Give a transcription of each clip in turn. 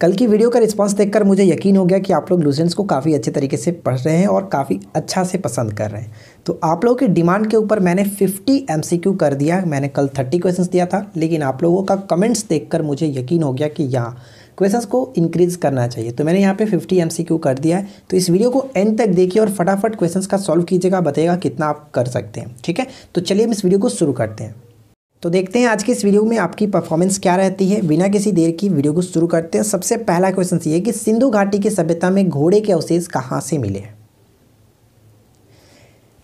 कल की वीडियो का रिस्पांस देखकर मुझे यकीन हो गया कि आप लोग लूसेंट्स को काफ़ी अच्छे तरीके से पढ़ रहे हैं और काफ़ी अच्छा से पसंद कर रहे हैं तो आप लोगों की डिमांड के ऊपर मैंने 50 एमसीक्यू कर दिया मैंने कल 30 क्वेश्चंस दिया था लेकिन आप लोगों का कमेंट्स देखकर मुझे यकीन हो गया कि यहाँ क्वेश्चंस को इंक्रीज करना चाहिए तो मैंने यहाँ पे 50 एमसीक्यू कर दिया है तो इस वीडियो को एंड तक देखिए और फटाफट क्वेश्चंस का सॉल्व कीजिएगा बताइएगा कितना आप कर सकते हैं ठीक है तो चलिए हम इस वीडियो को शुरू करते हैं तो देखते हैं आज के इस वीडियो में आपकी परफॉर्मेंस क्या रहती है बिना किसी देर की वीडियो को शुरू करते हैं सबसे पहला क्वेश्चन ये कि सिंधु घाटी की सभ्यता में घोड़े के अवशेष कहाँ से मिले हैं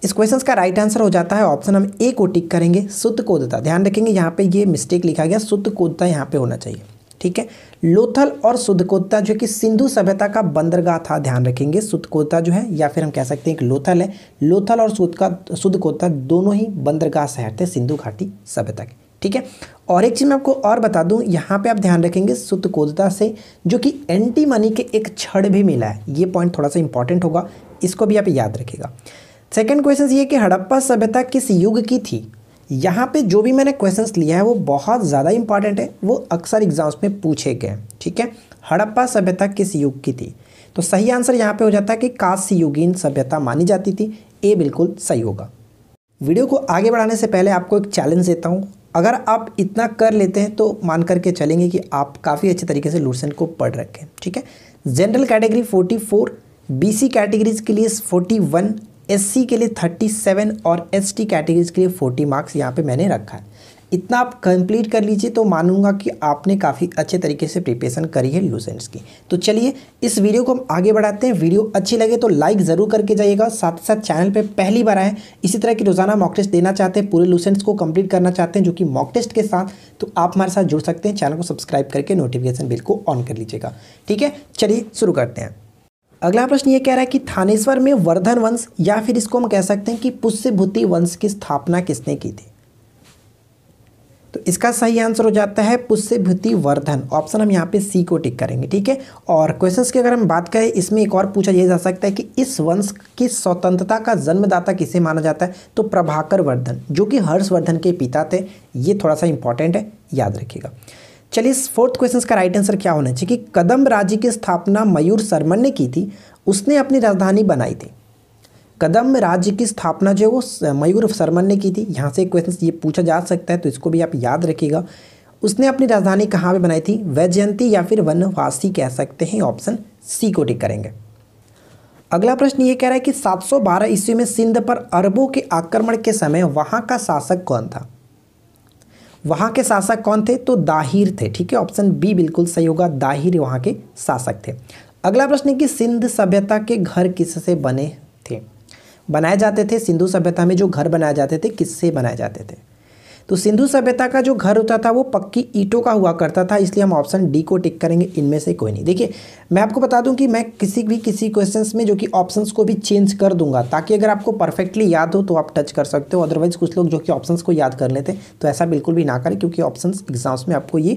इस क्वेश्चन का राइट आंसर हो जाता है ऑप्शन हम ए को टिक करेंगे सुत कोदता ध्यान रखेंगे यहाँ पे ये मिस्टेक लिखा गया सुत कोदता यहाँ पे होना चाहिए ठीक है लोथल और सुदकोता जो कि सिंधु सभ्यता का बंदरगाह था ध्यान रखेंगे सुदकोता जो है या फिर हम कह सकते हैं कि लोथल है लोथल और सुदका सुदकोता दोनों ही बंदरगाह शहर थे सिंधु घाटी सभ्यता के ठीक है और एक चीज़ मैं आपको और बता दूं यहाँ पे आप ध्यान रखेंगे सुतकोजता से जो कि एंटी मनी के एक छड़ भी मिला है ये पॉइंट थोड़ा सा इंपॉर्टेंट होगा इसको भी आप याद रखेगा सेकेंड क्वेश्चन ये कि हड़प्पा सभ्यता किस युग की थी यहाँ पे जो भी मैंने क्वेश्चंस लिया है वो बहुत ज़्यादा इंपॉर्टेंट है वो अक्सर एग्जाम्स में पूछे गए ठीक है हड़प्पा सभ्यता किस युग की थी तो सही आंसर यहाँ पे हो जाता है कि काश्य युगीन सभ्यता मानी जाती थी ये बिल्कुल सही होगा वीडियो को आगे बढ़ाने से पहले आपको एक चैलेंज देता हूँ अगर आप इतना कर लेते हैं तो मान करके चलेंगे कि आप काफ़ी अच्छे तरीके से लूसन को पढ़ रखें ठीक है जनरल कैटेगरी 44 बीसी कैटेगरीज के लिए 41 एससी के लिए 37 और एसटी कैटेगरीज के लिए 40 मार्क्स यहाँ पे मैंने रखा है इतना आप कंप्लीट कर लीजिए तो मानूंगा कि आपने काफ़ी अच्छे तरीके से प्रिपरेशन करी है लूसेंट्स की तो चलिए इस वीडियो को हम आगे बढ़ाते हैं वीडियो अच्छी लगे तो लाइक ज़रूर करके जाइएगा साथ ही साथ चैनल पे पहली बार आए इसी तरह की रोज़ाना मॉक टेस्ट देना चाहते हैं पूरे लूसेंट्स को कंप्लीट करना चाहते हैं जो कि मॉक टेस्ट के साथ तो आप हमारे साथ जुड़ सकते हैं चैनल को सब्सक्राइब करके नोटिफिकेशन बिल को ऑन कर लीजिएगा ठीक है चलिए शुरू करते हैं अगला प्रश्न ये कह रहा है कि थानेश्वर में वर्धन वंश या फिर इसको हम कह सकते हैं कि पुष्यभूति वंश की स्थापना किसने की थी तो इसका सही आंसर हो जाता है पुष्यभूति वर्धन ऑप्शन हम यहाँ पे सी को टिक करेंगे ठीक है और क्वेश्चंस की अगर हम बात करें इसमें एक और पूछा यह जा सकता है कि इस वंश की स्वतंत्रता का जन्मदाता किसे माना जाता है तो प्रभाकर वर्धन जो कि हर्षवर्धन के पिता थे ये थोड़ा सा इंपॉर्टेंट है याद रखिएगा चलिए इस फोर्थ क्वेश्चन का राइट आंसर क्या होना चाहिए कि कदम राज्य की स्थापना मयूर सरमन ने की थी उसने अपनी राजधानी बनाई थी कदम राज्य की स्थापना जो है वो मयूर सरमन ने की थी यहाँ से क्वेश्चन ये पूछा जा सकता है तो इसको भी आप याद रखिएगा उसने अपनी राजधानी कहाँ पे बनाई थी वैजयंती या फिर वनवासी कह सकते हैं ऑप्शन सी को टिक करेंगे अगला प्रश्न ये कह रहा है कि 712 ईस्वी में सिंध पर अरबों के आक्रमण के समय वहाँ का शासक कौन था वहाँ के शासक कौन थे तो दाहिर थे ठीक है ऑप्शन बी बिल्कुल सही होगा दाहिर वहाँ के शासक थे अगला प्रश्न है कि सिंध सभ्यता के घर किससे बने थे बनाए जाते थे सिंधु सभ्यता में जो घर बनाए जाते थे किससे बनाए जाते थे तो सिंधु सभ्यता का जो घर होता था वो पक्की ईटों का हुआ करता था इसलिए हम ऑप्शन डी को टिक करेंगे इनमें से कोई नहीं देखिए मैं आपको बता दूं कि मैं किसी भी किसी क्वेश्चन में जो कि ऑप्शंस को भी चेंज कर दूंगा ताकि अगर आपको परफेक्टली याद हो तो आप टच कर सकते हो अदरवाइज़ कुछ लोग जो कि ऑप्शन को याद कर लेते हैं तो ऐसा बिल्कुल भी ना करें क्योंकि ऑप्शन एग्जाम्स में आपको ये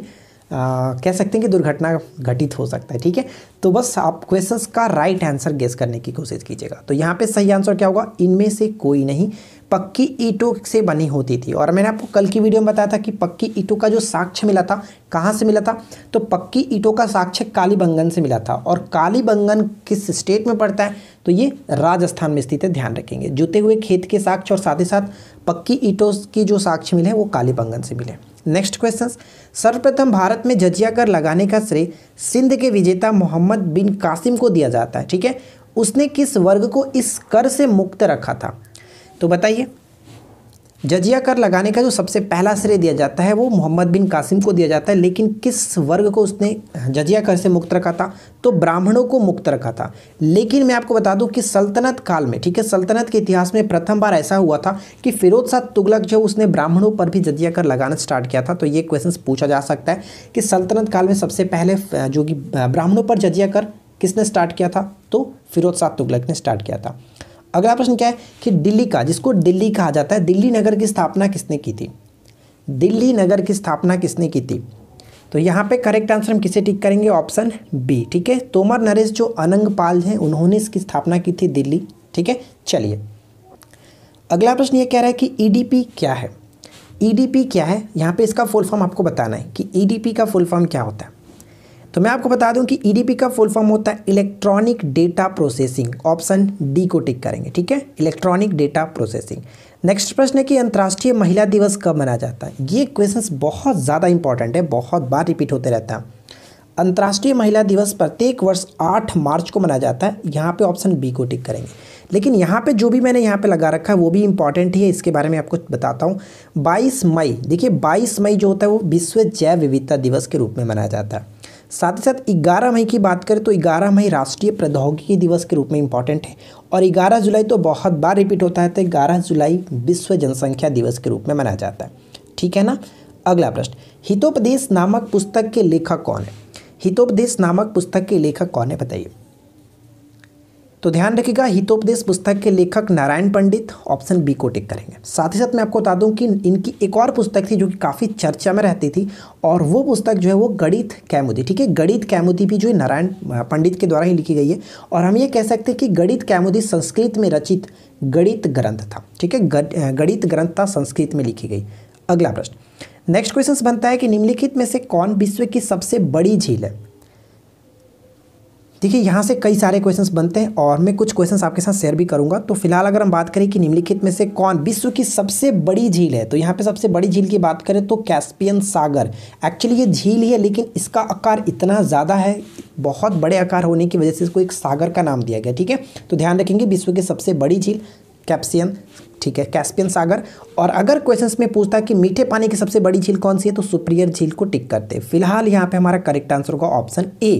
आ, कह सकते हैं कि दुर्घटना घटित हो सकता है ठीक है तो बस आप क्वेश्चंस का राइट आंसर गेस करने की कोशिश कीजिएगा तो यहाँ पे सही आंसर क्या होगा इनमें से कोई नहीं पक्की ईटों से बनी होती थी और मैंने आपको कल की वीडियो में बताया था कि पक्की ईटों का जो साक्ष्य मिला था कहाँ से मिला था तो पक्की ईटों का साक्ष्य कालीबंगन से मिला था और कालीबंगन किस स्टेट में पड़ता है तो ये राजस्थान में स्थित है ध्यान रखेंगे जुते हुए खेत के साक्ष्य और साथ ही साथ पक्की ईटों के जो साक्ष्य मिले वो कालीबंगन से मिले नेक्स्ट क्वेश्चन सर्वप्रथम भारत में जजिया कर लगाने का श्रेय सिंध के विजेता मोहम्मद बिन कासिम को दिया जाता है ठीक है उसने किस वर्ग को इस कर से मुक्त रखा था तो बताइए जजिया कर लगाने का जो सबसे पहला श्रेय दिया जाता है वो मोहम्मद बिन कासिम को दिया जाता है लेकिन किस वर्ग को उसने जजिया कर से मुक्त रखा था तो ब्राह्मणों को मुक्त रखा था लेकिन मैं आपको बता दूं कि सल्तनत काल में ठीक है सल्तनत के इतिहास में प्रथम बार ऐसा हुआ था कि फिरोज शाह तुगलक जो उसने ब्राह्मणों पर भी जजिया कर लगाना स्टार्ट किया था तो ये क्वेश्चन पूछा जा सकता है कि सल्तनत काल में सबसे पहले जो कि ब्राह्मणों पर जजिया कर किसने स्टार्ट किया था तो फिरोज शाह तुगलक ने स्टार्ट किया था अगला प्रश्न क्या है कि दिल्ली का जिसको दिल्ली कहा जाता है दिल्ली नगर की स्थापना किसने की थी दिल्ली नगर की स्थापना किसने की थी तो यहाँ पे करेक्ट आंसर हम किसे टिक करेंगे ऑप्शन बी ठीक है तोमर नरेश जो अनंगपाल हैं उन्होंने इसकी स्थापना की थी दिल्ली ठीक है चलिए अगला प्रश्न ये कह रहा है कि ईडीपी e क्या है ईडीपी e क्या है यहाँ पे इसका फुल फॉर्म आपको बताना है कि ईडीपी e का फुल फॉर्म क्या होता है तो मैं आपको बता दूं कि ईडीपी e का फुल फॉर्म होता है electronic data processing option D को टिक करेंगे ठीक है इलेक्ट्रॉनिक डेटा प्रोसेसिंग नेक्स्ट प्रश्न है कि अंतर्राष्ट्रीय महिला दिवस कब मनाया जाता है ये क्वेश्चन बहुत ज़्यादा इंपॉर्टेंट है बहुत बार रिपीट होते रहता है अंतर्राष्ट्रीय महिला दिवस प्रत्येक वर्ष आठ मार्च को मनाया जाता है यहाँ पर ऑप्शन बी को टिक करेंगे लेकिन यहाँ पे जो भी मैंने यहाँ पे लगा रखा है वो भी इंपॉर्टेंट ही है इसके बारे में आपको बताता हूँ 22 मई देखिए 22 मई जो होता है वो विश्व जैव विविधता दिवस के रूप में मनाया जाता है साथ ही साथ 11 मई की बात करें तो 11 मई राष्ट्रीय प्रौद्योगिकी दिवस के रूप में इंपॉर्टेंट है और 11 जुलाई तो बहुत बार रिपीट होता है तो 11 जुलाई विश्व जनसंख्या दिवस के रूप में मनाया जाता है ठीक है ना अगला प्रश्न हितोपदेश नामक पुस्तक के लेखक कौन है हितोपदेश नामक पुस्तक के लेखक कौन है बताइए तो ध्यान रखिएगा हितोपदेश पुस्तक के लेखक नारायण पंडित ऑप्शन बी को टिक करेंगे साथ ही साथ मैं आपको बता दूं कि इनकी एक और पुस्तक थी जो कि काफ़ी चर्चा में रहती थी और वो पुस्तक जो है वो गणित कैमुदी ठीक है गणित कैमुदी भी जो है नारायण पंडित के द्वारा ही लिखी गई है और हम ये कह सकते हैं कि गणित कैमुदी संस्कृत में रचित गणित ग्रंथ था ठीक है गणित ग्रंथ था संस्कृत में लिखी गई अगला प्रश्न नेक्स्ट क्वेश्चन बनता है कि निम्नलिखित में से कौन विश्व की सबसे बड़ी झील है देखिए यहाँ से कई सारे क्वेश्चंस बनते हैं और मैं कुछ क्वेश्चंस आपके साथ शेयर भी करूँगा तो फिलहाल अगर हम बात करें कि निम्नलिखित में से कौन विश्व की सबसे बड़ी झील है तो यहाँ पे सबसे बड़ी झील की बात करें तो कैस्पियन सागर एक्चुअली ये झील ही है लेकिन इसका आकार इतना ज़्यादा है बहुत बड़े आकार होने की वजह से इसको एक सागर का नाम दिया गया ठीक है तो ध्यान रखेंगे विश्व की सबसे बड़ी झील कैप्सियन ठीक है कैस्पियन सागर और अगर क्वेश्चंस में पूछता कि मीठे पानी की सबसे बड़ी झील कौन सी है तो सुप्रियर झील को टिक करते फिलहाल यहाँ पे हमारा करेक्ट आंसर होगा ऑप्शन ए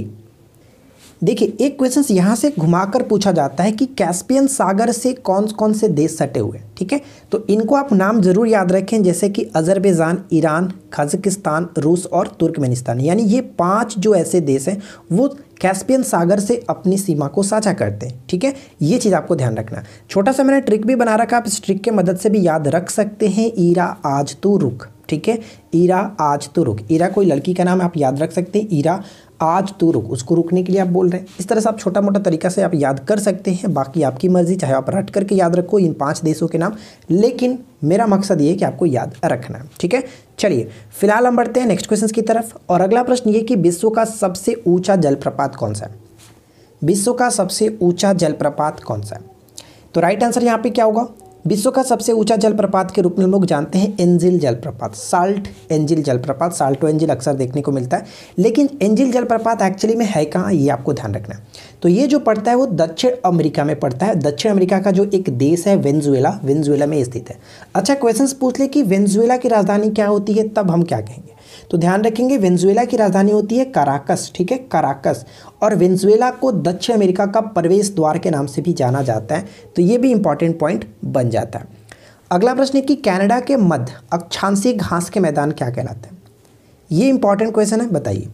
देखिए एक क्वेश्चन यहाँ से घुमाकर पूछा जाता है कि कैस्पियन सागर से कौन कौन से देश सटे हुए हैं ठीक है तो इनको आप नाम ज़रूर याद रखें जैसे कि अजरबैजान ईरान कजकिस्तान रूस और तुर्कमेनिस्तान यानी ये पांच जो ऐसे देश हैं वो कैस्पियन सागर से अपनी सीमा को साझा करते हैं ठीक है ये चीज़ आपको ध्यान रखना छोटा सा मैंने ट्रिक भी बना रखा आप इस ट्रिक के मदद से भी याद रख सकते हैं ईरा आज तो रुख ठीक है ईरा आज तो रुक ईरा कोई लड़की का नाम आप याद रख सकते हैं ईरा आज तू तो रुक उसको रुकने के लिए आप बोल रहे हैं इस तरह से आप छोटा मोटा तरीका से आप याद कर सकते हैं बाकी आपकी मर्जी चाहे आप रट करके याद रखो इन पाँच देशों के नाम लेकिन मेरा मकसद ये है कि आपको याद रखना है ठीक है चलिए फिलहाल हम बढ़ते हैं नेक्स्ट क्वेश्चन की तरफ और अगला प्रश्न ये कि विश्व का सबसे ऊँचा जलप्रपात कौन सा है विश्व का सबसे ऊँचा जलप्रपात कौन सा है तो राइट आंसर यहाँ पर क्या होगा विश्व का सबसे ऊंचा जलप्रपात के रूप में लोग जानते हैं एंजिल जलप्रपात साल्ट एंजिल जलप्रपात साल्टो एंजिल अक्सर देखने को मिलता है लेकिन एंजिल जलप्रपात एक्चुअली में है कहाँ ये आपको ध्यान रखना है तो ये जो पड़ता है वो दक्षिण अमेरिका में पड़ता है दक्षिण अमेरिका का जो एक देश है वेंजुएला वेंजुएला में स्थित है अच्छा क्वेश्चन पूछ ले कि वेंजुएला की राजधानी क्या होती है तब हम क्या कहेंगे तो ध्यान रखेंगे वेंजुएला की राजधानी होती है कराकस ठीक है कराकस और वेंजुएला को दक्षिण अमेरिका का प्रवेश द्वार के नाम से भी जाना जाता है तो ये भी इंपॉर्टेंट पॉइंट बन जाता है अगला प्रश्न है कि कैनेडा के मध्य अक्षांशी घास के मैदान क्या कहलाते हैं ये इंपॉर्टेंट क्वेश्चन है बताइए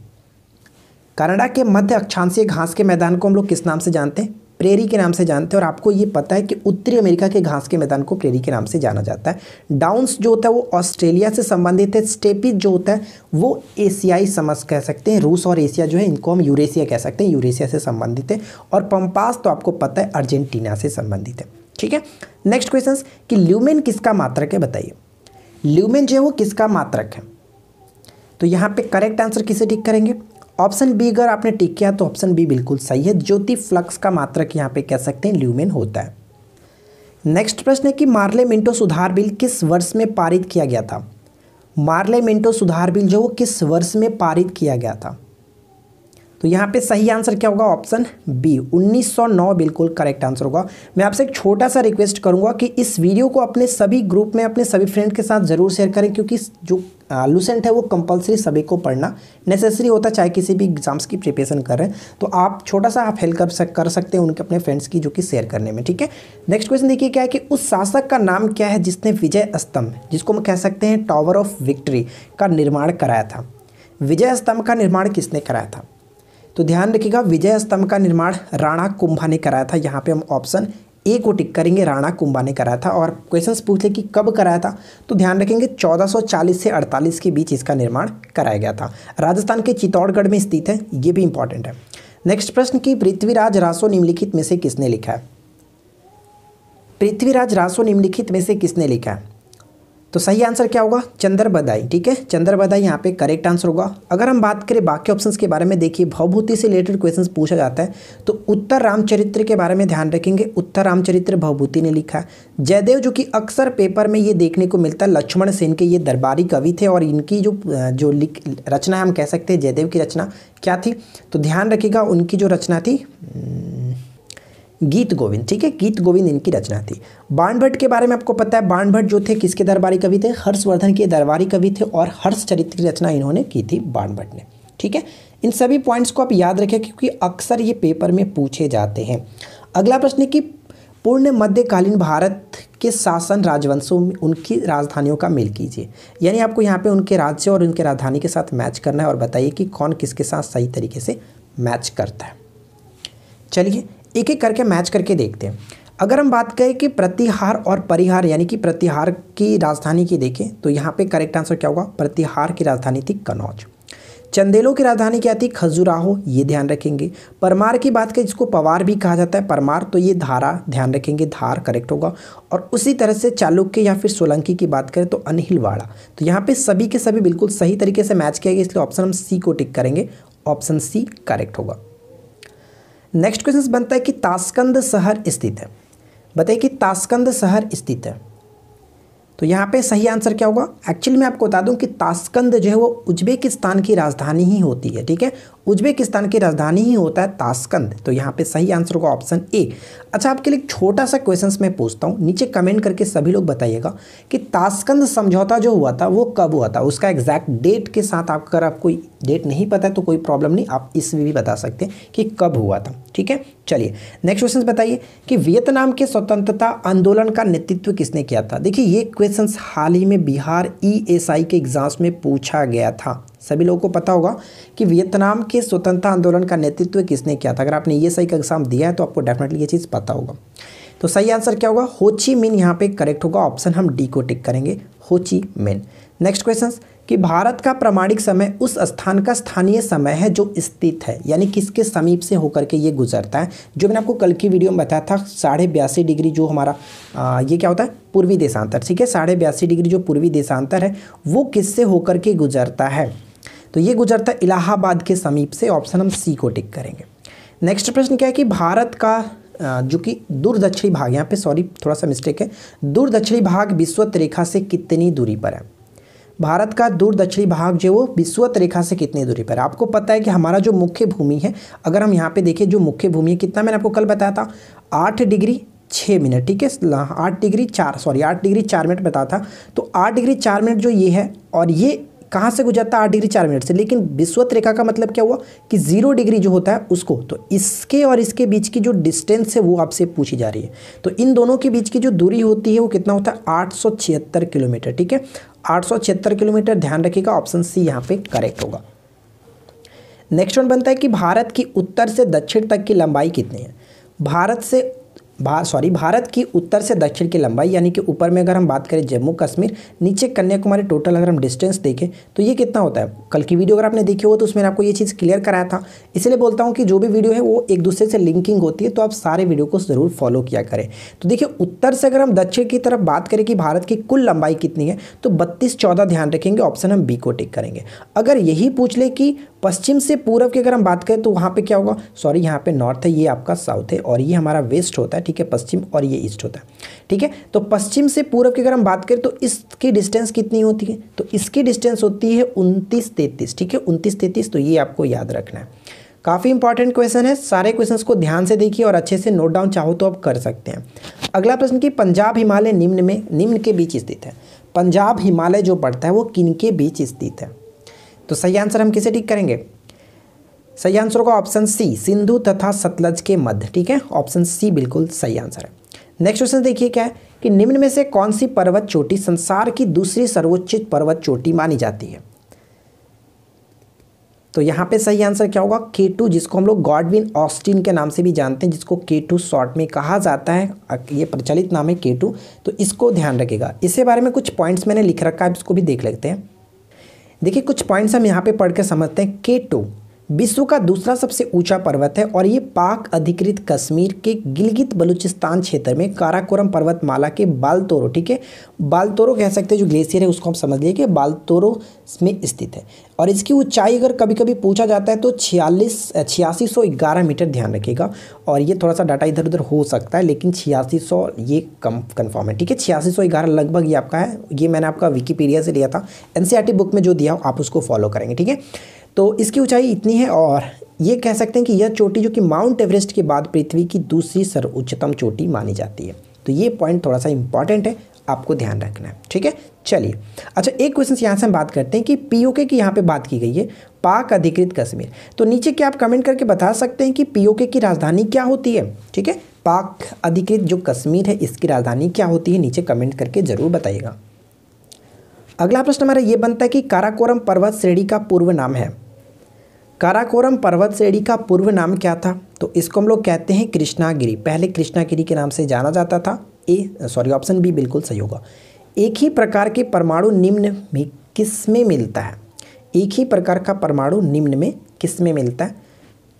कनाडा के मध्य अक्षांशीय घास के मैदान को हम लोग किस नाम से जानते हैं प्रेरी के नाम से जानते हैं और आपको ये पता है कि उत्तरी अमेरिका के घास के मैदान को प्रेरी के नाम से जाना जाता है डाउन्स जो होता है वो ऑस्ट्रेलिया से संबंधित है स्टेपिज जो होता है वो एशियाई समझ कह सकते हैं रूस और एशिया जो है इनको हम यूरेशिया कह सकते हैं यूरेशिया से संबंधित है और पंपास तो आपको पता है अर्जेंटीना से संबंधित है ठीक है नेक्स्ट क्वेश्चन कि ल्यूमेन किसका मात्रक है बताइए ल्यूमेन जो है वो किसका मात्रक है तो यहाँ पे करेक्ट आंसर किसे ठीक करेंगे ऑप्शन बी अगर आपने टिक किया तो ऑप्शन बी बिल्कुल सही है ज्योति फ्लक्स का मात्रक यहाँ पे कह सकते हैं ल्यूमेन होता है नेक्स्ट प्रश्न है कि मार्ले मिंटो सुधार बिल किस वर्ष में पारित किया गया था मार्ले मिंटो सुधार बिल जो वो किस वर्ष में पारित किया गया था तो यहाँ पे सही आंसर क्या होगा ऑप्शन बी 1909 बिल्कुल करेक्ट आंसर होगा मैं आपसे एक छोटा सा रिक्वेस्ट करूँगा कि इस वीडियो को अपने सभी ग्रुप में अपने सभी फ्रेंड के साथ ज़रूर शेयर करें क्योंकि जो लूसेंट है वो कंपलसरी सभी को पढ़ना नेसेसरी होता चाहे किसी भी एग्जाम्स की प्रिपरेशन कर रहे हैं तो आप छोटा सा आप हेल्प कर, कर सकते हैं उनके अपने फ्रेंड्स की जो कि शेयर करने में ठीक है नेक्स्ट क्वेश्चन देखिए क्या है कि उस शासक का नाम क्या है जिसने विजय स्तंभ जिसको हम कह सकते हैं टावर ऑफ विक्ट्री का निर्माण कराया था विजय स्तंभ का निर्माण किसने कराया था तो ध्यान रखिएगा विजय स्तंभ का निर्माण राणा कुंभा ने कराया था यहाँ पे हम ऑप्शन ए को टिक करेंगे राणा कुंभा ने कराया था और क्वेश्चंस ले कि कब कराया था तो ध्यान रखेंगे 1440 से 48 के बीच इसका निर्माण कराया गया था राजस्थान के चित्तौड़गढ़ में स्थित है ये भी इंपॉर्टेंट है नेक्स्ट प्रश्न की पृथ्वीराज रासो निम्नलिखित में से किसने लिखा है पृथ्वीराज रासो निम्नलिखित में से किसने लिखा है तो सही आंसर क्या होगा चंद्र बदाई ठीक है चंद्रबदाई यहाँ पे करेक्ट आंसर होगा अगर हम बात करें बाकी ऑप्शंस के बारे में देखिए भवभूति से रिलेटेड क्वेश्चंस पूछा जाता है तो उत्तर रामचरित्र के बारे में ध्यान रखेंगे उत्तर रामचरित्र भवभूति ने लिखा जयदेव जो कि अक्सर पेपर में ये देखने को मिलता है लक्ष्मण सेन के ये दरबारी कवि थे और इनकी जो जो लिख रचना हम कह सकते हैं जयदेव की रचना क्या थी तो ध्यान रखेगा उनकी जो रचना थी गीत गोविंद ठीक है गीत गोविंद इनकी रचना थी बाणभट्ट के बारे में आपको पता है भट्ट जो थे किसके दरबारी कवि थे हर्षवर्धन के दरबारी कवि थे और हर्ष चरित्र की रचना इन्होंने की थी बाणभट्ट ने ठीक है इन सभी पॉइंट्स को आप याद रखें क्योंकि अक्सर ये पेपर में पूछे जाते हैं अगला प्रश्न है कि पूर्ण मध्यकालीन भारत के शासन राजवंशों में उनकी राजधानियों का मेल कीजिए यानी आपको यहाँ पे उनके राज्य और उनके राजधानी के साथ मैच करना है और बताइए कि कौन किसके साथ सही तरीके से मैच करता है चलिए एक एक करके मैच करके देखते हैं अगर हम बात करें कि प्रतिहार और परिहार यानी कि प्रतिहार की राजधानी की देखें तो यहाँ पे करेक्ट आंसर क्या होगा प्रतिहार की राजधानी थी कनौज चंदेलों की राजधानी क्या थी खजुराहो ये ध्यान रखेंगे परमार की बात करें जिसको पवार भी कहा जाता है परमार तो ये धारा ध्यान रखेंगे धार करेक्ट होगा और उसी तरह से चालुक्य या फिर सोलंकी की बात करें तो अनहिलवाड़ा तो यहाँ पर सभी के सभी बिल्कुल सही तरीके से मैच किया गया इसलिए ऑप्शन हम सी को टिक करेंगे ऑप्शन सी करेक्ट होगा नेक्स्ट क्वेश्चन बनता है कि ताशकंद शहर स्थित है बताइए कि ताशकंद शहर स्थित है तो यहाँ पे सही आंसर क्या होगा एक्चुअली मैं आपको बता दूं कि ताशकंद जो है वो उज्बेकिस्तान की राजधानी ही होती है ठीक है उज्बेकिस्तान की राजधानी ही होता है ताशकंद तो यहाँ पे सही आंसर होगा ऑप्शन ए अच्छा आपके लिए छोटा सा क्वेश्चन मैं पूछता हूँ नीचे कमेंट करके सभी लोग बताइएगा कि ताशकंद समझौता जो हुआ था वो कब हुआ था उसका एग्जैक्ट डेट के साथ आप अगर आपको डेट नहीं पता है तो कोई प्रॉब्लम नहीं आप इसमें भी बता सकते हैं कि कब हुआ था ठीक है चलिए नेक्स्ट क्वेश्चन बताइए कि वियतनाम के स्वतंत्रता आंदोलन का नेतृत्व किसने किया था देखिए ये क्वेश्चंस हाल ही में बिहार ईएसआई e के एग्ज़ाम्स में पूछा गया था सभी लोगों को पता होगा कि वियतनाम के स्वतंत्रता आंदोलन का नेतृत्व किसने किया था अगर आपने ईएसआई e का एग्ज़ाम दिया है तो आपको डेफिनेटली ये चीज़ पता होगा तो सही आंसर क्या होगा होची मिन यहाँ पे करेक्ट होगा ऑप्शन हम डी को टिक करेंगे होची मिन नेक्स्ट क्वेश्चन कि भारत का प्रमाणिक समय उस स्थान का स्थानीय समय है जो स्थित है यानी किसके समीप से होकर के ये गुजरता है जो मैंने आपको कल की वीडियो में बताया था साढ़े बयासी डिग्री जो हमारा आ, ये क्या होता है पूर्वी देशांतर ठीक है साढ़े बयासी डिग्री जो पूर्वी देशांतर है वो किससे होकर के गुजरता है तो ये गुजरता है इलाहाबाद के समीप से ऑप्शन हम सी को टिक करेंगे नेक्स्ट प्रश्न क्या है कि भारत का जो कि दूर दक्षिणी भाग यहाँ पे सॉरी थोड़ा सा मिस्टेक है दूर दक्षिणी भाग विश्वत रेखा से कितनी दूरी पर है भारत का दूर दक्षिणी भाग जो वो विश्वत रेखा से कितनी दूरी पर आपको पता है कि हमारा जो मुख्य भूमि है अगर हम यहाँ पे देखें जो मुख्य भूमि है कितना मैंने आपको कल बताया था आठ डिग्री छः मिनट ठीक है आठ डिग्री चार सॉरी आठ डिग्री चार मिनट बताया था तो आठ डिग्री चार मिनट जो ये है और ये कहाँ से गुजरता है आठ डिग्री चार मिनट से लेकिन विश्वत रेखा का मतलब क्या हुआ कि जीरो डिग्री जो होता है उसको तो इसके और इसके बीच की जो डिस्टेंस है वो आपसे पूछी जा रही है तो इन दोनों के बीच की जो दूरी होती है वो कितना होता है आठ किलोमीटर ठीक है आठ किलोमीटर ध्यान रखिएगा ऑप्शन सी यहाँ पे करेक्ट होगा नेक्स्ट वन बनता है कि भारत की उत्तर से दक्षिण तक की लंबाई कितनी है भारत से भार सॉरी भारत की उत्तर से दक्षिण की लंबाई यानी कि ऊपर में अगर हम बात करें जम्मू कश्मीर नीचे कन्याकुमारी टोटल अगर हम डिस्टेंस देखें तो ये कितना होता है कल की वीडियो अगर आपने देखी हो तो उसमें आपको ये चीज़ क्लियर कराया था इसलिए बोलता हूँ कि जो भी वीडियो है वो एक दूसरे से लिंकिंग होती है तो आप सारे वीडियो को ज़रूर फॉलो किया करें तो देखिए उत्तर से अगर हम दक्षिण की तरफ बात करें कि भारत की कुल लंबाई कितनी है तो बत्तीस चौदह ध्यान रखेंगे ऑप्शन हम बी को टिक करेंगे अगर यही पूछ ले कि पश्चिम से पूर्व की अगर हम बात करें तो वहाँ पे क्या होगा सॉरी यहाँ पे नॉर्थ है ये आपका साउथ है और ये हमारा वेस्ट होता है ठीक है पश्चिम और ये ईस्ट होता है ठीक है तो पश्चिम से पूर्व की अगर हम बात करें तो इसकी डिस्टेंस कितनी होती है तो इसकी डिस्टेंस होती है उनतीस तैतीस ठीक है उनतीस तैतीस तो ये आपको याद रखना है काफ़ी इंपॉर्टेंट क्वेश्चन है सारे क्वेश्चंस को ध्यान से देखिए और अच्छे से नोट डाउन चाहो तो आप कर सकते हैं अगला प्रश्न कि पंजाब हिमालय निम्न में निम्न के बीच स्थित है पंजाब हिमालय जो पड़ता है वो किन के बीच स्थित है तो सही आंसर हम किसे ठीक करेंगे सही आंसर होगा ऑप्शन सी सिंधु तथा सतलज के मध्य ठीक है ऑप्शन सी बिल्कुल सही आंसर है नेक्स्ट क्वेश्चन देखिए क्या है कि निम्न में से कौन सी पर्वत चोटी संसार की दूसरी सर्वोच्च पर्वत चोटी मानी जाती है तो यहाँ पे सही आंसर क्या होगा के टू जिसको हम लोग गॉडविन ऑस्टिन के नाम से भी जानते हैं जिसको के टू शॉर्ट में कहा जाता है ये प्रचलित नाम है के टू तो इसको ध्यान रखेगा इसके बारे में कुछ पॉइंट्स मैंने लिख रखा है इसको भी देख लेते हैं देखिए कुछ पॉइंट्स हम यहाँ पे पढ़ के समझते हैं के टू विश्व का दूसरा सबसे ऊंचा पर्वत है और ये पाक अधिकृत कश्मीर के गिलगित बलूचिस्तान क्षेत्र में काराकोरम पर्वतमाला के बालतोरो ठीक है बालतोरो कह सकते हैं जो ग्लेशियर है उसको हम समझ लिए कि बालतोरो में स्थित है और इसकी ऊंचाई अगर कभी कभी पूछा जाता है तो छियालीस छियासी सौ ग्यारह मीटर ध्यान रखिएगा और ये थोड़ा सा डाटा इधर उधर हो सकता है लेकिन छियासी सौ ये कम कन्फर्म है ठीक है छियासी सौ ग्यारह लगभग ये आपका है ये मैंने आपका विकीपीडिया से लिया था एन बुक e में जो दिया हो आप उसको फॉलो करेंगे ठीक है तो इसकी ऊंचाई इतनी है और ये कह सकते हैं कि यह चोटी जो कि माउंट एवरेस्ट के बाद पृथ्वी की दूसरी सर्वोच्चतम चोटी मानी जाती है तो ये पॉइंट थोड़ा सा इंपॉर्टेंट है आपको ध्यान रखना है ठीक है चलिए अच्छा एक क्वेश्चन यहाँ से हम बात करते हैं कि पीओके की यहाँ पे बात की गई है पाक अधिकृत कश्मीर तो नीचे क्या आप कमेंट करके बता सकते हैं कि पीओके की राजधानी क्या होती है ठीक है पाक अधिकृत जो कश्मीर है इसकी राजधानी क्या होती है नीचे कमेंट करके ज़रूर बताइएगा अगला प्रश्न हमारा ये बनता है कि काराकोरम पर्वत श्रेणी का पूर्व नाम है काराकोरम पर्वत श्रेणी का पूर्व नाम क्या था तो इसको हम लोग कहते हैं कृष्णागिरी पहले कृष्णागिरी के नाम से जाना जाता था ए सॉरी ऑप्शन बी बिल्कुल सही होगा एक ही प्रकार के परमाणु निम्न में किस में मिलता है एक ही प्रकार का परमाणु निम्न में किस में मिलता है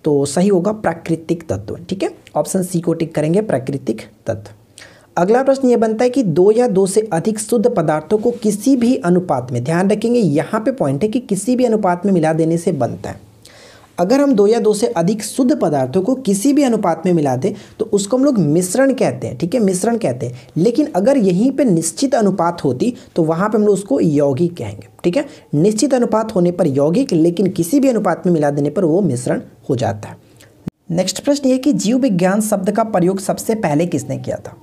तो सही होगा प्राकृतिक तत्व ठीक है ऑप्शन सी को टिक करेंगे प्राकृतिक तत्व अगला प्रश्न ये बनता है कि दो या दो से अधिक शुद्ध पदार्थों को किसी भी अनुपात में ध्यान रखेंगे यहाँ पे पॉइंट है कि किसी भी अनुपात में मिला देने से बनता है अगर हम दो या दो से अधिक शुद्ध पदार्थों को किसी भी अनुपात में मिला दें तो उसको हम लोग मिश्रण कहते हैं ठीक है मिश्रण कहते हैं लेकिन अगर यहीं पे निश्चित अनुपात होती तो वहाँ पे हम लोग उसको यौगिक कहेंगे ठीक है निश्चित अनुपात होने पर यौगिक लेकिन किसी भी अनुपात में मिला देने पर वो मिश्रण हो जाता है नेक्स्ट प्रश्न ये कि जीव विज्ञान शब्द का प्रयोग सबसे पहले किसने किया था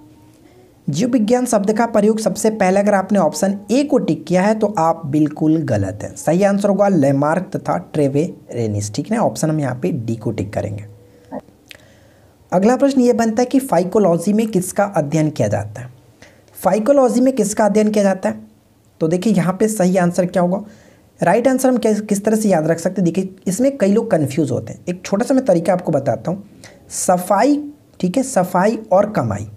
जीव विज्ञान शब्द का प्रयोग सबसे पहले अगर आपने ऑप्शन ए को टिक किया है तो आप बिल्कुल गलत हैं सही आंसर होगा लेमार्क तथा ट्रेवे रेनिस ठीक है ऑप्शन हम यहाँ पे डी को टिक करेंगे अगला प्रश्न ये बनता है कि फाइकोलॉजी में किसका अध्ययन किया जाता है फाइकोलॉजी में किसका अध्ययन किया जाता है तो देखिए यहाँ पे सही आंसर क्या होगा राइट आंसर हम किस तरह से याद रख सकते हैं देखिए इसमें कई लोग कन्फ्यूज होते हैं एक छोटा सा मैं तरीका आपको बताता हूँ सफाई ठीक है सफाई और कमाई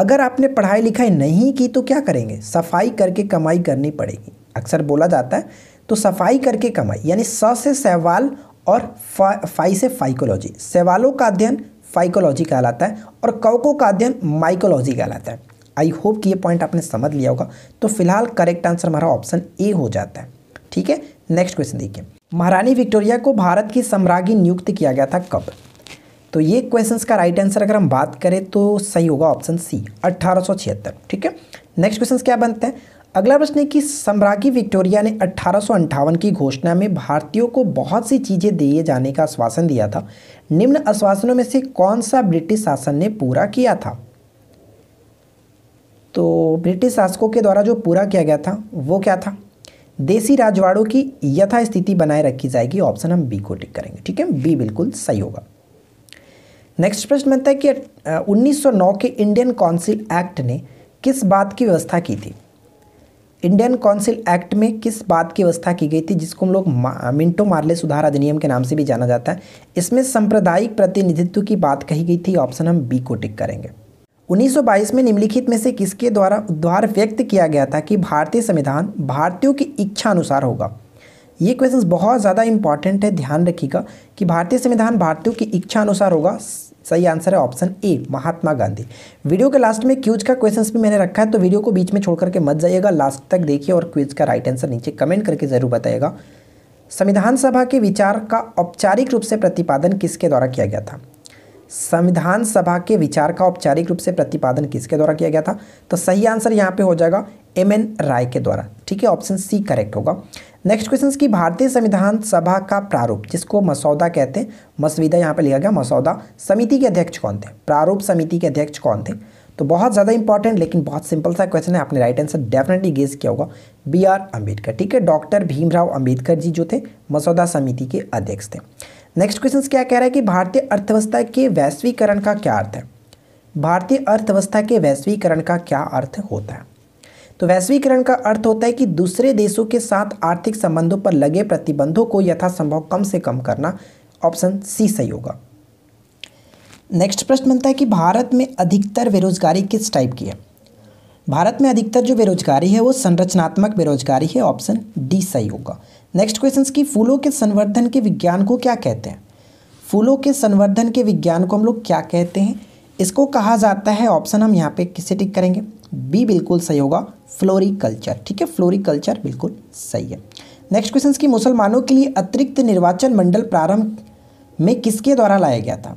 अगर आपने पढ़ाई लिखाई नहीं की तो क्या करेंगे सफाई करके कमाई करनी पड़ेगी अक्सर बोला जाता है तो सफाई करके कमाई यानी स से सवाल और फा, फाई से फाइकोलॉजी सवालों का अध्ययन फाइकोलॉजी कहलाता है और कवकों का अध्ययन माइकोलॉजी कहलाता है आई होप कि ये पॉइंट आपने समझ लिया होगा तो फिलहाल करेक्ट आंसर हमारा ऑप्शन ए हो जाता है ठीक है नेक्स्ट क्वेश्चन देखिए महारानी विक्टोरिया को भारत की सम्राज्ञी नियुक्त किया गया था कब तो ये क्वेश्चंस का राइट आंसर अगर हम बात करें तो सही होगा ऑप्शन सी अट्ठारह ठीक है नेक्स्ट क्वेश्चन क्या बनते हैं अगला प्रश्न है कि सम्राज्ञी विक्टोरिया ने अट्ठारह की घोषणा में भारतीयों को बहुत सी चीज़ें दिए जाने का आश्वासन दिया था निम्न आश्वासनों में से कौन सा ब्रिटिश शासन ने पूरा किया था तो ब्रिटिश शासकों के द्वारा जो पूरा किया गया था वो क्या था देसी राजवाड़ों की यथास्थिति बनाए रखी जाएगी ऑप्शन हम बी को टिक करेंगे ठीक है बी बिल्कुल सही होगा नेक्स्ट प्रश्न बनता है कि 1909 के इंडियन काउंसिल एक्ट ने किस बात की व्यवस्था की थी इंडियन काउंसिल एक्ट में किस बात की व्यवस्था की गई थी जिसको हम लोग मा, मिंटो मार्ले सुधार अधिनियम के नाम से भी जाना जाता है इसमें सांप्रदायिक प्रतिनिधित्व की बात कही गई थी ऑप्शन हम बी को टिक करेंगे 1922 में निम्नलिखित में से किसके द्वारा उद्धार व्यक्त किया गया था कि भारतीय संविधान भारतीयों की इच्छा अनुसार होगा ये क्वेश्चन बहुत ज़्यादा इंपॉर्टेंट है ध्यान रखिएगा कि भारतीय संविधान भारतीयों की इच्छा अनुसार होगा सही आंसर है option A Mahatma Gandhi video के लास्ट में क्यूज का क्वेश्चन भी मैंने रखा है तो वीडियो को बीच में छोड़ करके मत जाइएगा लास्ट तक देखिए और क्विज का राइट आंसर नीचे कमेंट करके ज़रूर बताइएगा संविधान सभा के विचार का औपचारिक रूप से प्रतिपादन किसके द्वारा किया गया था संविधान सभा के विचार का औपचारिक रूप से प्रतिपादन किसके द्वारा किया गया था तो सही आंसर यहाँ पे हो जाएगा एम एन राय के द्वारा ठीक है ऑप्शन सी करेक्ट होगा नेक्स्ट क्वेश्चन की भारतीय संविधान सभा का प्रारूप जिसको मसौदा कहते हैं मसविदा यहाँ पर लिखा गया मसौदा समिति के अध्यक्ष कौन थे प्रारूप समिति के अध्यक्ष कौन थे तो बहुत ज़्यादा इंपॉर्टेंट लेकिन बहुत सिंपल सा क्वेश्चन है आपने राइट आंसर डेफिनेटली गेस किया होगा बी आर अम्बेडकर ठीक है डॉक्टर भीमराव अम्बेडकर जी जो थे मसौदा समिति के अध्यक्ष थे नेक्स्ट क्वेश्चन क्या कह रहा है कि भारतीय अर्थव्यवस्था के वैश्वीकरण का क्या अर्थ है भारतीय अर्थव्यवस्था के वैश्वीकरण का क्या अर्थ होता है तो वैश्वीकरण का अर्थ होता है कि दूसरे देशों के साथ आर्थिक संबंधों पर लगे प्रतिबंधों को यथासंभव कम से कम करना ऑप्शन सी सही होगा नेक्स्ट प्रश्न बनता है कि भारत में अधिकतर बेरोजगारी किस टाइप की है भारत में अधिकतर जो बेरोजगारी है वो संरचनात्मक बेरोजगारी है ऑप्शन डी सही होगा नेक्स्ट क्वेश्चन की फूलों के संवर्धन के विज्ञान को क्या कहते हैं फूलों के संवर्धन के विज्ञान को हम लोग क्या कहते हैं इसको कहा जाता है ऑप्शन हम यहाँ पे किसे टिक करेंगे बी बिल्कुल सही होगा फ्लोरिकल्चर ठीक है फ्लोरिकल्चर बिल्कुल सही है नेक्स्ट क्वेश्चन की मुसलमानों के लिए अतिरिक्त निर्वाचन मंडल प्रारंभ में किसके द्वारा लाया गया था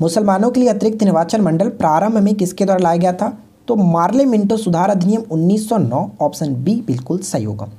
मुसलमानों के लिए अतिरिक्त निर्वाचन मंडल प्रारंभ में किसके द्वारा लाया गया था तो मार्ले मिंटो सुधार अधिनियम 1909 ऑप्शन बी बिल्कुल सही होगा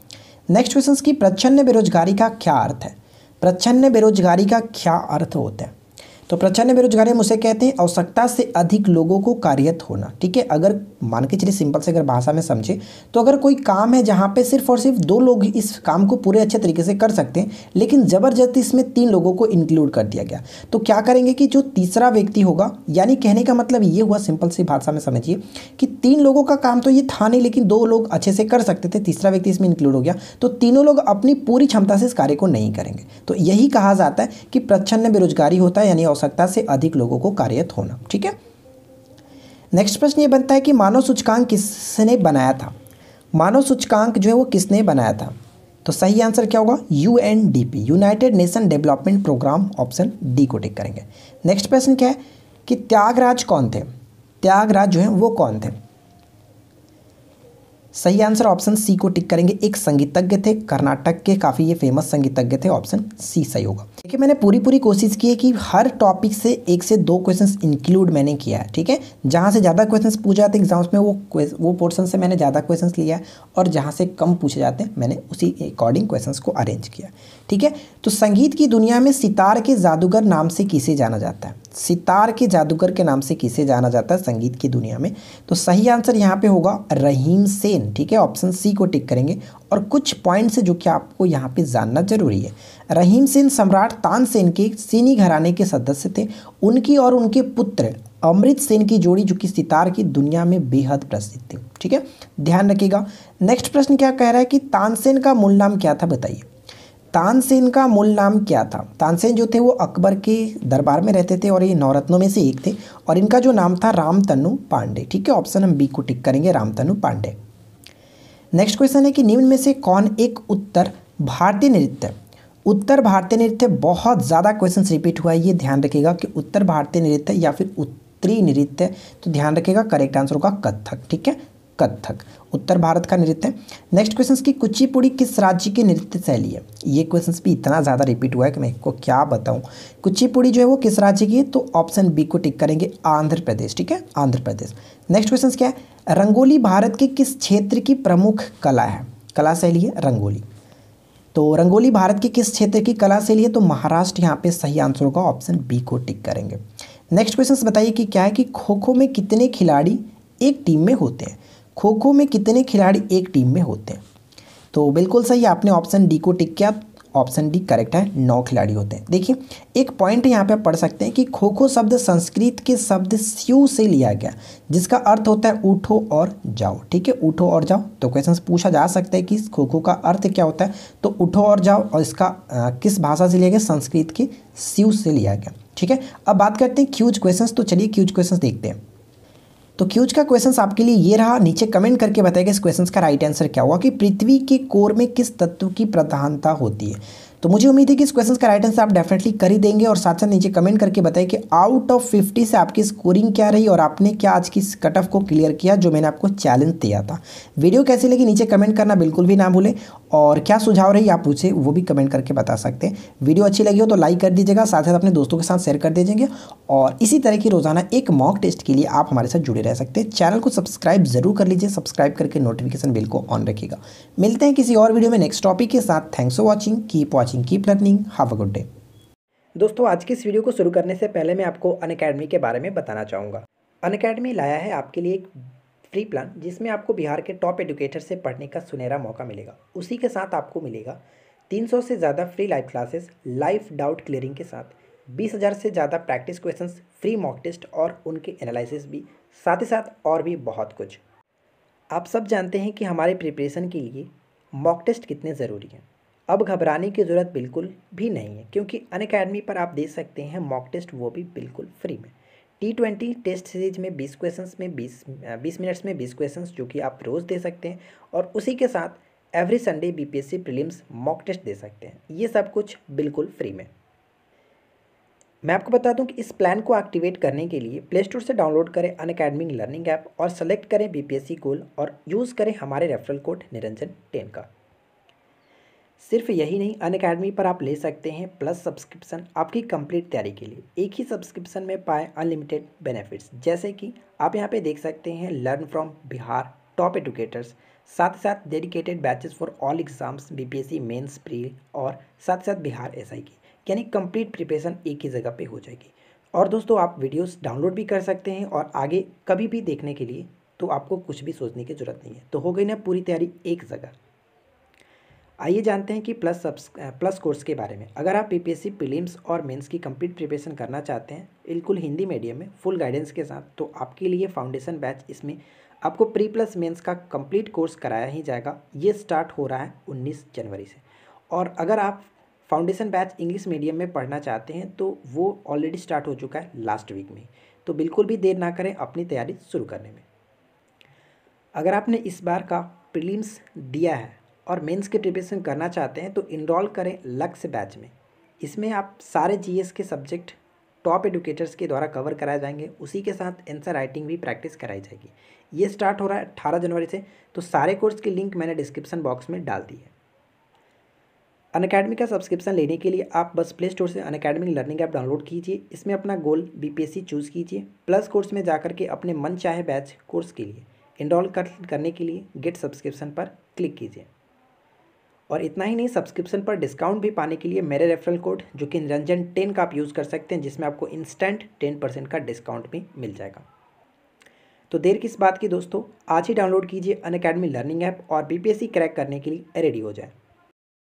नेक्स्ट क्वेश्चन की प्रच्छन्न बेरोजगारी का क्या अर्थ है प्रच्छन्न बेरोजगारी का क्या अर्थ होता है तो प्रचंड बेरोजगारी हम उसे कहते हैं आवश्यकता से अधिक लोगों को कार्यरत होना ठीक है अगर मान के चलिए सिंपल से अगर भाषा में समझे तो अगर कोई काम है जहाँ पे सिर्फ और सिर्फ दो लोग इस काम को पूरे अच्छे तरीके से कर सकते हैं लेकिन ज़बरदस्ती इसमें तीन लोगों को इंक्लूड कर दिया गया तो क्या करेंगे कि जो तीसरा व्यक्ति होगा यानी कहने का मतलब ये हुआ सिंपल सी भाषा में समझिए कि तीन लोगों का काम तो ये था नहीं लेकिन दो लोग अच्छे से कर सकते थे तीसरा व्यक्ति इसमें इंक्लूड हो गया तो तीनों लोग अपनी पूरी क्षमता से इस कार्य को नहीं करेंगे तो यही कहा जाता है कि प्रच्छन्न बेरोजगारी होता है यानी आवश्यकता से अधिक लोगों को कार्यरत होना ठीक है नेक्स्ट प्रश्न ये बनता है कि मानव सूचकांक किसने बनाया था मानव सूचकांक जो है वो किसने बनाया था तो सही आंसर क्या होगा U N D P United nation development programme option D को टिक करेंगे नेक्स्ट प्रश्न क्या है कि त्यागराज कौन थे त्यागराज जो है वो कौन थे सही आंसर ऑप्शन सी को टिक करेंगे एक संगीतज्ञ थे कर्नाटक के काफ़ी ये फेमस संगीतज्ञ थे ऑप्शन सी सही होगा देखिए मैंने पूरी पूरी कोशिश की है कि हर टॉपिक से एक से दो क्वेश्चंस इंक्लूड मैंने किया है ठीक है जहाँ से ज़्यादा क्वेश्चंस पूछे जाते हैं एग्जाम्स में वो वो पोर्सन से मैंने ज़्यादा क्वेश्चन लिया है और जहाँ से कम पूछे जाते हैं मैंने उसी अकॉर्डिंग क्वेश्चन को अरेंज किया ठीक है तो संगीत की दुनिया में सितार के जादूगर नाम से किसे जाना जाता है सितार के जादूगर के नाम से किसे जाना जाता है संगीत की दुनिया में तो सही आंसर यहाँ पे होगा रहीम सेन ठीक है ऑप्शन सी को टिक करेंगे और कुछ पॉइंट्स जो कि आपको यहाँ पे जानना जरूरी है रहीम सेन सम्राट तानसेन के सीनी घराने के सदस्य थे उनकी और उनके पुत्र अमृत सेन की जोड़ी जो कि सितार की दुनिया में बेहद प्रसिद्ध थी ठीक है ध्यान रखिएगा नेक्स्ट प्रश्न क्या कह रहा है कि तानसेन का मूल नाम क्या था बताइए तानसेन का मूल नाम क्या था तानसेन जो थे वो अकबर के दरबार में रहते थे और ये नवरत्नों में से एक थे और इनका जो नाम था रामतनु पांडे ठीक है ऑप्शन हम बी को टिक करेंगे रामतनु पांडे नेक्स्ट क्वेश्चन है कि निम्न में से कौन एक उत्तर भारतीय नृत्य उत्तर भारतीय नृत्य बहुत ज़्यादा क्वेश्चन रिपीट हुआ है ये ध्यान रखिएगा कि उत्तर भारतीय नृत्य या फिर उत्तरी नृत्य तो ध्यान रखिएगा करेक्ट आंसर होगा कथक ठीक है कथक उत्तर भारत का नृत्य नेक्स्ट क्वेश्चन की कुचिपुड़ी किस राज्य की नृत्य शैली है ये क्वेश्चन भी इतना ज़्यादा रिपीट हुआ है कि मैं इसको क्या बताऊँ कुचिपुड़ी जो है वो किस राज्य की है तो ऑप्शन बी को टिक करेंगे आंध्र प्रदेश ठीक है आंध्र प्रदेश नेक्स्ट क्वेश्चन क्या है रंगोली भारत के किस क्षेत्र की प्रमुख कला है कला शैली है रंगोली तो रंगोली भारत के किस क्षेत्र की कला शैली है तो महाराष्ट्र यहाँ पे सही आंसर होगा ऑप्शन बी को टिक करेंगे नेक्स्ट क्वेश्चन बताइए कि क्या है कि खो खो में कितने खिलाड़ी एक टीम में होते हैं खो खो में कितने खिलाड़ी एक टीम में होते हैं तो बिल्कुल सही आपने ऑप्शन डी को टिक किया ऑप्शन डी करेक्ट है नौ खिलाड़ी होते हैं देखिए एक पॉइंट यहाँ पे पढ़ सकते हैं कि खो खो शब्द संस्कृत के शब्द स्यू से लिया गया जिसका अर्थ होता है उठो और जाओ ठीक है उठो और जाओ तो क्वेश्चन पूछा जा सकता है कि खो खो का अर्थ क्या होता है तो उठो और जाओ और इसका आ, किस भाषा से लिया गया संस्कृत के स्यू से लिया गया ठीक है अब बात करते हैं क्यूज क्वेश्चन तो चलिए क्यूज क्वेश्चन देखते हैं तो क्यूज का क्वेश्चन आपके लिए ये रहा नीचे कमेंट करके बताएगा इस क्वेश्चन का राइट आंसर क्या हुआ कि पृथ्वी के कोर में किस तत्व की प्रधानता होती है तो मुझे उम्मीद है कि इस क्वेश्चन का राइट आंसर आप डेफिनेटली कर ही देंगे और साथ साथ नीचे कमेंट करके बताएं कि आउट ऑफ फिफ्टी से आपकी स्कोरिंग क्या रही और आपने क्या आज की कट ऑफ को क्लियर किया जो मैंने आपको चैलेंज दिया था वीडियो कैसी लगी नीचे कमेंट करना बिल्कुल भी ना भूलें और क्या सुझाव रही आप पूछे वो भी कमेंट करके बता सकते हैं वीडियो अच्छी लगी हो तो लाइक कर दीजिएगा साथ साथ अपने दोस्तों के साथ शेयर कर दीजिएगा और इसी तरह की रोज़ाना एक मॉक टेस्ट के लिए आप हमारे साथ जुड़े रह सकते हैं चैनल को सब्सक्राइब जरूर कर लीजिए सब्सक्राइब करके नोटिफिकेशन बिल को ऑन रखिएगा मिलते हैं किसी और वीडियो में नेक्स्ट टॉपिक के साथ thanks for watching keep watching keep learning have a good day दोस्तों आज की इस वीडियो को शुरू करने से पहले मैं आपको अन के बारे में बताना चाहूँगा अन लाया है आपके लिए एक फ्री प्लान जिसमें आपको बिहार के टॉप एडुकेटर से पढ़ने का सुनहरा मौका मिलेगा उसी के साथ आपको मिलेगा 300 से ज़्यादा free live classes live doubt clearing के साथ 20,000 से ज़्यादा practice questions, free mock test और उनके एनालिसिस भी साथ ही साथ और भी बहुत कुछ आप सब जानते हैं कि हमारे प्रिपरेशन के लिए मॉक टेस्ट कितने ज़रूरी हैं अब घबराने की ज़रूरत बिल्कुल भी नहीं है क्योंकि अन पर आप देख सकते हैं मॉक टेस्ट वो भी बिल्कुल फ्री में टी ट्वेंटी टेस्ट सीरीज में बीस क्वेश्चन में बीस बीस मिनट्स में बीस क्वेश्चन जो कि आप रोज़ दे सकते हैं और उसी के साथ every Sunday BPSC prelims mock test दे सकते हैं ये सब कुछ बिल्कुल फ्री में मैं आपको बता दूं कि इस प्लान को एक्टिवेट करने के लिए प्ले स्टोर से डाउनलोड करें अन अकेडमिक लर्निंग ऐप और सेलेक्ट करें सी गोल और यूज़ करें हमारे रेफरल कोड निरंजन टेन का सिर्फ यही नहीं अन अकेडमी पर आप ले सकते हैं प्लस सब्सक्रिप्शन आपकी कंप्लीट तैयारी के लिए एक ही सब्सक्रिप्शन में पाए अनलिमिटेड बेनिफिट्स जैसे कि आप यहाँ पे देख सकते हैं learn from Bihar top educators साथ ही साथ dedicated batches for all exams BPSC mains pre और साथ ही साथ बिहार आई की यानी कम्प्लीट प्रिपरेशन एक ही जगह पर हो जाएगी और दोस्तों आप वीडियोज़ डाउनलोड भी कर सकते हैं और आगे कभी भी देखने के लिए तो आपको कुछ भी सोचने की ज़रूरत नहीं है तो हो गई ना पूरी तैयारी एक जगह आइए जानते हैं कि प्लस सब्स प्लस कोर्स के बारे में अगर आप पीपीएससी प्रीलिम्स और मेंस की कंप्लीट प्रिपरेशन करना चाहते हैं बिल्कुल हिंदी मीडियम में फुल गाइडेंस के साथ तो आपके लिए फाउंडेशन बैच इसमें आपको प्री प्लस मेंस का कंप्लीट कोर्स कराया ही जाएगा ये स्टार्ट हो रहा है उन्नीस जनवरी से और अगर आप फाउंडेशन बैच इंग्लिश मीडियम में पढ़ना चाहते हैं तो वो ऑलरेडी स्टार्ट हो चुका है लास्ट वीक में तो बिल्कुल भी देर ना करें अपनी तैयारी शुरू करने में अगर आपने इस बार का प्रिलिम्स दिया है और मेंस की प्रिपरेशन करना चाहते हैं तो इनरोल करें लक्ष्य बैच में इसमें आप सारे जी के सब्जेक्ट टॉप एडुकेटर्स के द्वारा कवर कराए जाएंगे उसी के साथ एंसर राइटिंग भी प्रैक्टिस कराई जाएगी ये स्टार्ट हो रहा है अट्ठारह जनवरी से तो सारे कोर्स की लिंक मैंने डिस्क्रिप्शन बॉक्स में डाल दी है अन अकेडमी का सब्सक्रिप्शन लेने के लिए आप बस प्ले स्टोर से Unacademy learning app download कीजिए इसमें अपना गोल बीपीएससी चूज़ कीजिए प्लस कोर्स में जाकर के अपने मन चाहे बैच कोर्स के लिए इनरोल कर, करने के लिए गेट सब्सक्रिप्शन पर क्लिक कीजिए और इतना ही नहीं सब्सक्रिप्शन पर डिस्काउंट भी पाने के लिए मेरे रेफरल कोड जो कि निरंजन टेन का आप यूज़ कर सकते हैं जिसमें आपको इंस्टेंट टेन परसेंट का डिस्काउंट भी मिल जाएगा तो देर किस बात की दोस्तों आज ही डाउनलोड कीजिए अन लर्निंग ऐप और बी क्रैक करने के लिए रेडी हो जाए